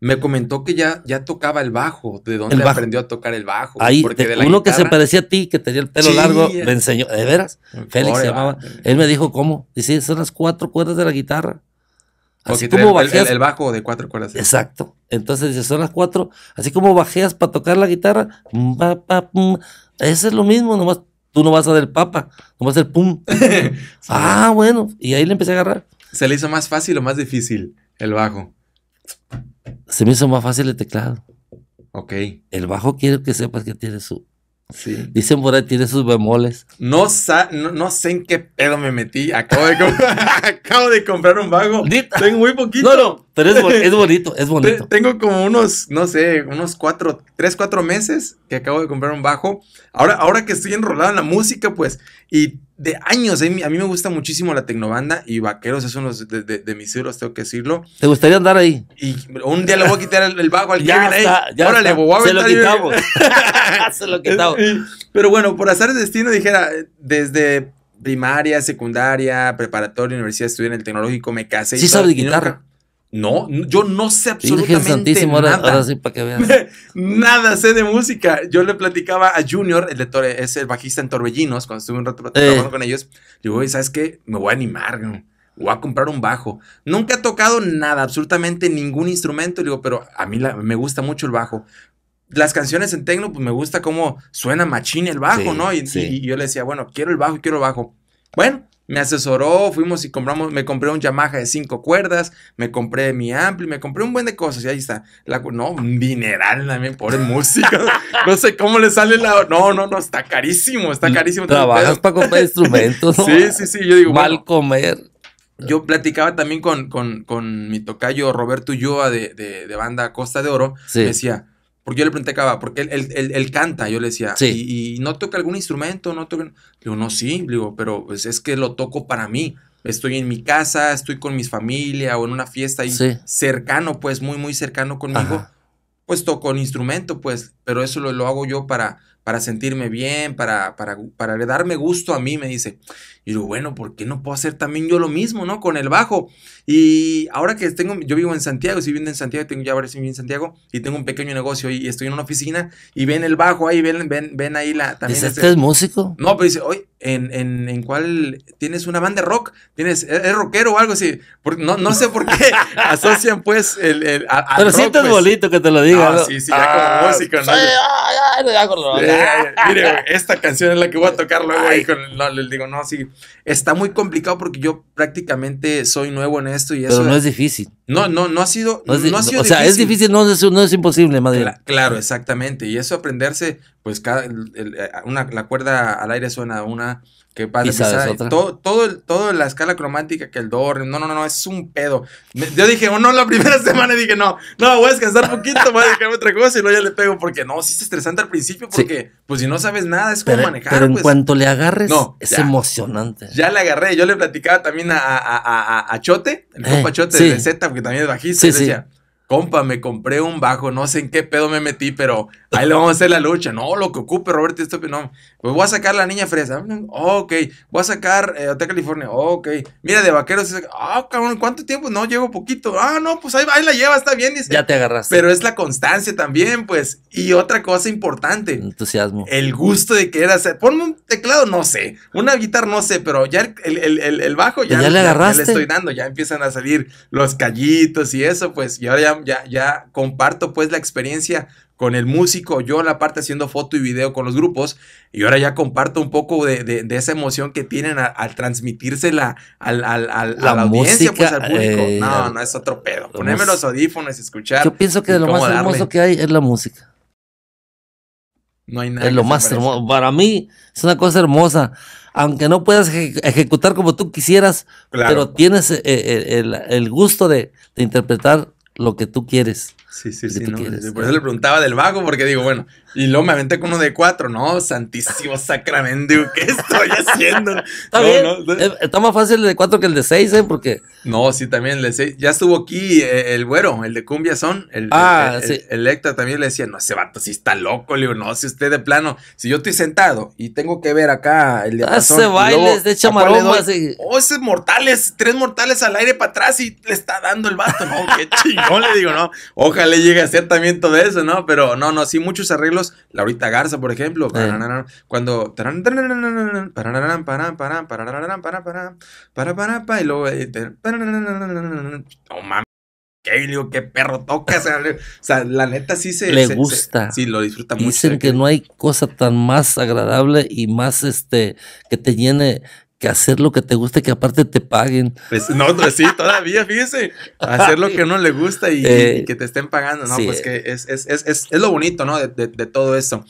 Me comentó que ya, ya tocaba el bajo, de donde aprendió a tocar el bajo. Ahí, uno que se parecía a ti, que tenía el pelo largo, me enseñó, de veras, Félix se llamaba. Él me dijo cómo. Dice, son las cuatro cuerdas de la guitarra. Así como bajeas. El, bajo de cuatro cuerdas. Exacto. Entonces dice, son las cuatro. Así como bajeas para tocar la guitarra, mm, eso es lo mismo, nomás tú no vas a del papa, no vas a hacer pum. Ah, bueno. Y ahí le empecé a agarrar. ¿Se le hizo más fácil o más difícil el bajo? se me hizo más fácil el teclado. Ok. El bajo quiero que sepas que tiene su. Sí. Dicen por ahí, tiene sus bemoles. No, no, no, sé en qué pedo me metí. Acabo de, comprar un bajo. Tengo muy poquito. No, no, pero es, bonito, es bonito. Tengo como unos, no sé, unos cuatro, tres, cuatro meses que acabo de comprar un bajo. Ahora, ahora que estoy enrolado en la música, pues, y de años. Eh, a mí, me gusta muchísimo la tecnobanda y Vaqueros es uno de, de, mis euros, tengo que decirlo. ¿Te gustaría andar ahí? Y un día le voy a quitar el, vago al ya Kevin. Está, ya órale, Voy a Se lo quitamos. Se lo quitamos. Pero bueno, por azar el destino, dijera, desde primaria, secundaria, preparatoria, universidad, estudié en el tecnológico, me casé. Y sí, sabe de guitarra. No, yo no sé absolutamente nada. nada sé de música. Yo le platicaba a Junior, el de es el bajista en Torbellinos, cuando estuve un rato eh. trabajando con ellos. Digo, oye, ¿sabes qué? Me voy a animar, voy a comprar un bajo. Nunca he tocado nada, absolutamente ningún instrumento. Digo, pero a mí me gusta mucho el bajo. Las canciones en tecno, pues me gusta cómo suena machín el bajo, ¿no? Y, y yo le decía, bueno, quiero el bajo, quiero el bajo. Bueno, me asesoró, fuimos y compramos, me compré un Yamaha de cinco cuerdas, me compré mi ampli, me compré un buen de cosas y ahí está. La, no, un dineral también, pobre música. no sé cómo le sale la... No, no, no, está carísimo, está carísimo. Trabajas para comprar instrumentos, Sí, sí, sí, yo digo... Mal comer. Yo platicaba también con, con, mi tocayo Roberto Ulloa de, de, banda Costa de Oro. Sí. Me decía porque yo le pregunté a porque él, canta, yo le decía, y, no toca algún instrumento? no toca? Le digo, no, sí, digo, pero pues es que lo toco para mí. Estoy en mi casa, estoy con mi familia o en una fiesta ahí cercano, pues muy, muy cercano conmigo pues toco instrumento, pues, pero eso lo, lo hago yo para, para sentirme bien, para, para, darme gusto a mí, me dice. Y digo, bueno, ¿por qué no puedo hacer también yo lo mismo, no? Con el bajo. Y ahora que tengo, yo vivo en Santiago, si vivo en Santiago, tengo ya varios en Santiago, y tengo un pequeño negocio y, estoy en una oficina y ven el bajo ahí, ven, ven, ven ahí la... También ¿Este es este músico? No, pero dice, oye, en, en, en cuál tienes una banda de rock, tienes, e-, es rockero o algo así. no, no sé por qué asocian pues el... el a, Pero siento bolito pues. bonito que te lo diga. Ah, sí, sí, ya como ah, ¿no? Ah, mire, esta canción es la que voy a tocar luego ahí con, no, digo, no, sí, está muy complicado porque yo prácticamente soy nuevo en esto y eso. Pero no es difícil. No, no, no ha sido, no, ha sido O sea, es difícil, no es, no es imposible, madre. claro, exactamente, y eso aprenderse, pues cada, eh, la cuerda al aire suena una, que pasa, pues, todo, todo, la escala cromática que el do, no, no, no, es un pedo. yo dije, o oh, no, la primera semana dije, no, no, voy a descansar un poquito, voy a dejar otra cosa y luego ya le pego, porque no, sí es estresante al principio, porque pues si no sabes nada, es como manejar. Pero en pues". cuanto le agarres, no, es emocionante. Ya le agarré, yo le platicaba también a, a, a, Chote, el eh, compa Chote de Z, porque también es bajista, decía, compa, me compré un bajo, no sé en qué pedo me metí, pero ahí le vamos a hacer la lucha. No, lo que ocupe, Roberto, esto, no. Pues voy a sacar la niña fresa. ok. Voy a sacar eh, Hotel California. ok. Mira, de vaqueros. Ah, cabrón, ¿cuánto tiempo? No, llevo poquito. Ah, no, pues ahí, la lleva, está bien, dice. Ya te agarraste. Pero es la constancia también, pues. Y otra cosa importante. Entusiasmo. El gusto de querer hacer. Ponme un teclado, no sé. Una guitarra, no sé, pero ya el, bajo pues ya, le agarraste. le estoy dando, ya empiezan a salir los callitos y eso, pues. Y ahora ya ya, comparto pues la experiencia con el músico, yo la parte haciendo foto y video con los grupos, y ahora ya comparto un poco de, esa emoción que tienen al transmitírsela al, a la audiencia, pues, público. Eh, no, no es otro pedo. Poneme los audífonos y escuchar. Yo pienso que lo más hermoso que hay es la música. No hay nada. Es lo más Para mí es una cosa hermosa. Aunque no puedas ejecutar como tú quisieras, pero tienes eh, eh, el, gusto de interpretar lo que tú quieres. Sí, sí, pues sí. por ¿eh? eso le preguntaba del vago, porque digo, bueno, y luego me aventé con uno de cuatro. No, santísimo sacramento, ¿qué estoy haciendo? Está, eh, Está más fácil el de cuatro que el de seis, ¿eh? Porque. No, sí, también el de seis. Ya estuvo aquí eh, el güero, el de Cumbia Son. El, ah, sí. el también le decía, no, ese vato sí está loco. Le digo, no, si usted de plano, si yo estoy sentado y tengo que ver acá el de Hace bailes de así. Oh, ese mortales, tres mortales al aire para atrás y le está dando el vato. No, qué chingón, le digo, no. Ojalá le llega a ser también todo eso, ¿no? Pero no, no, sí, muchos arreglos. Laurita Garza, por ejemplo, cuando. Y luego. Eh, no mames. ¿Qué? qué perro toca. O sea, la neta sí se. Le gusta. sí, lo disfruta mucho. Dicen que no hay cosa tan más agradable y más este que te llene que hacer lo que te gusta y que aparte te paguen. Pues no, pues sí, todavía, fíjese. Hacer lo que a uno le gusta y, eh, que te estén pagando, ¿no? pues que eh. es, es, es, es, lo bonito, ¿no? de, todo eso.